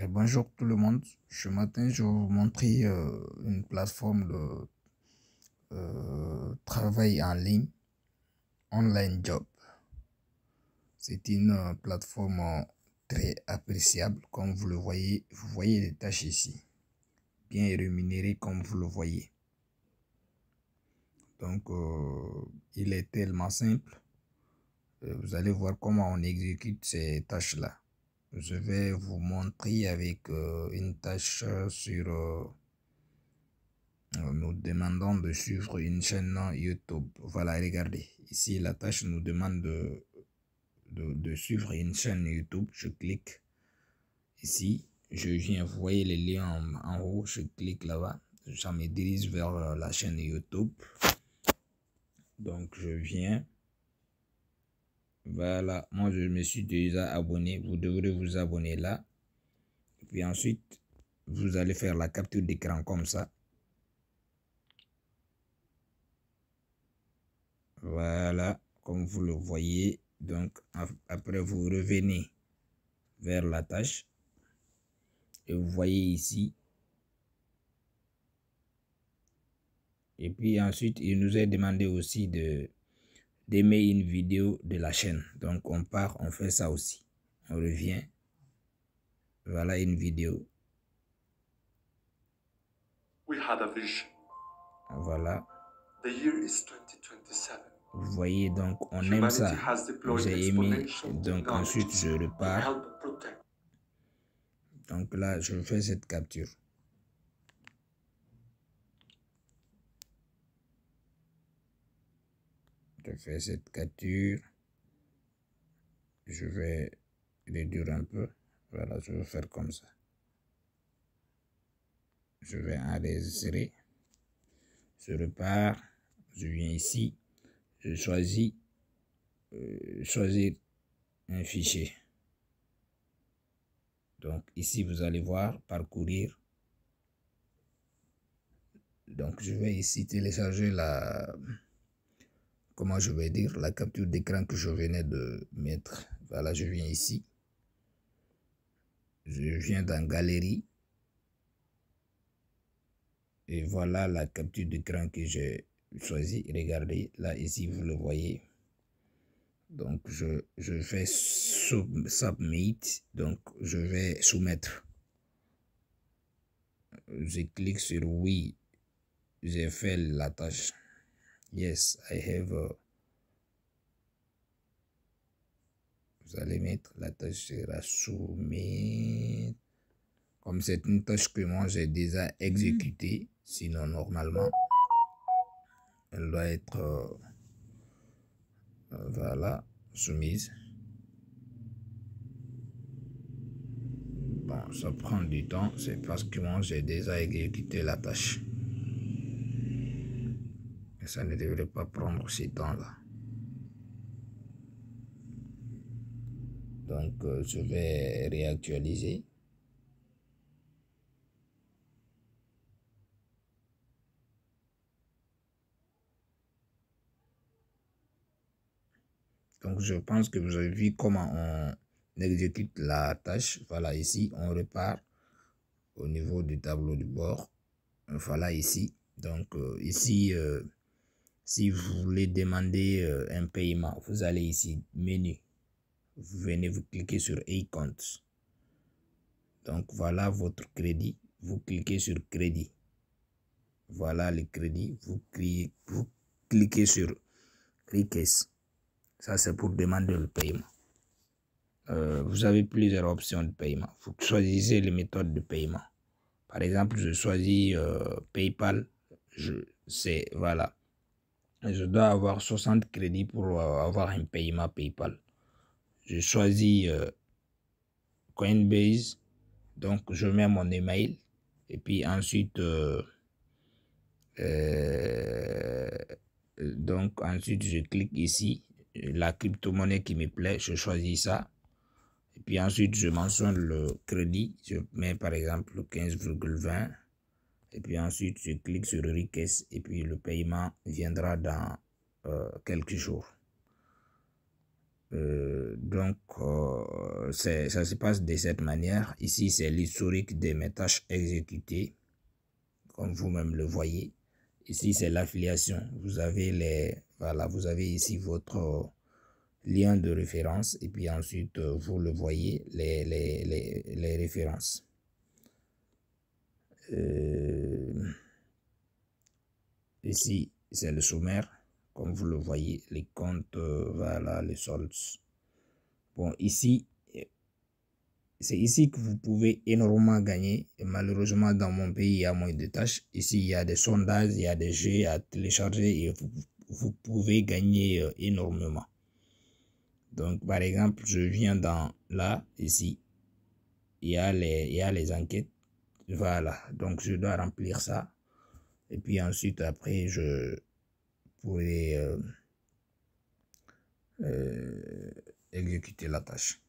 Eh, bonjour tout le monde. Ce matin, je vais vous montrer euh, une plateforme de euh, travail en ligne, Online Job. C'est une euh, plateforme très appréciable, comme vous le voyez. Vous voyez les tâches ici, bien rémunérées comme vous le voyez. Donc, il est tellement simple. Vous allez voir comment on exécute ces tâches-là je vais vous montrer avec euh, une tâche sur euh, euh, nous demandons de suivre une chaîne YouTube voilà regardez ici la tâche nous demande de, de, suivre une chaîne YouTube je clique ici je viens vous voyez les liens en, en haut je clique là-bas ça me dirige vers la chaîne YouTube donc je viens voilà, moi je me suis déjà abonné. Vous devrez vous abonner là. Puis ensuite, vous allez faire la capture d'écran comme ça. Voilà, comme vous le voyez. Donc, après, vous revenez vers la tâche. Et vous voyez ici. Et puis ensuite, il nous est demandé aussi de d'aimer une vidéo de la chaîne. Donc on part, on fait ça aussi. On revient. Voilà une vidéo. Voilà. Vous voyez, donc on aime ça. J'ai aimé. Donc ensuite, je repars. Donc là, je fais cette capture. fait cette capture. Je vais réduire un peu. Voilà, je vais faire comme ça. Je vais enregistrer. Je repars. Je viens ici. Je choisis euh, choisir un fichier. Donc ici, vous allez voir parcourir. Donc je vais ici télécharger la, comment je vais dire, la capture d'écran que je venais de mettre. Voilà, je viens ici. Je viens dans Galerie. Et voilà la capture d'écran que j'ai choisi. Regardez, là, ici, vous le voyez. Donc, je, je fais Submit. Donc, je vais soumettre. Je clique sur Oui. J'ai fait la tâche yes I have euh, vous allez mettre la tâche sera soumise comme c'est une tâche que moi j'ai déjà exécutée sinon normalement elle doit être euh, euh, voilà soumise bon ça prend du temps c'est parce que moi j'ai déjà exécuté la tâche ça ne devrait pas prendre ces temps-là. Donc, euh, je vais réactualiser. Donc, je pense que vous avez vu comment on exécute la tâche. Voilà, ici, on repart au niveau du tableau du bord. Voilà, ici. Donc, euh, ici, euh, si vous voulez demander euh, un paiement, vous allez ici, menu. Vous venez, vous cliquez sur e-compte. Donc voilà votre crédit. Vous cliquez sur crédit. Voilà le crédit. Vous, cliquez, vous cliquez sur Ça, c'est pour demander le paiement. Euh, vous avez plusieurs options de paiement. Vous choisissez les méthodes de paiement. Par exemple, je choisis euh, PayPal. Je sais, voilà je dois avoir 60 crédits pour euh, avoir un paiement PayPal. Je choisis euh, Coinbase, donc je mets mon email et puis ensuite euh, donc ensuite je clique ici la crypto-monnaie qui me plaît, je choisis ça. Et puis ensuite je mentionne le crédit, je mets par exemple 15,20 et puis ensuite, je clique sur Request et puis le paiement viendra dans euh, quelques jours. Euh, donc, euh, ça se passe de cette manière. Ici, c'est l'historique de mes tâches exécutées, comme vous-même le voyez. Ici, c'est l'affiliation. Vous avez les, voilà, vous avez ici votre lien de référence et puis ensuite, vous le voyez, les références. Euh, ici, c'est le sommaire. Comme vous le voyez, les comptes, euh, voilà, les soldes. Bon, ici, c'est ici que vous pouvez énormément gagner. malheureusement, dans mon pays, il y a moins de tâches. Ici, il y a des sondages, il y a des jeux à télécharger et vous, pouvez gagner euh, énormément. Donc, par exemple, je viens dans là, ici, il y a il y a les enquêtes. Voilà, donc je dois remplir ça. Et puis ensuite, après, je pourrais euh, euh, exécuter la tâche.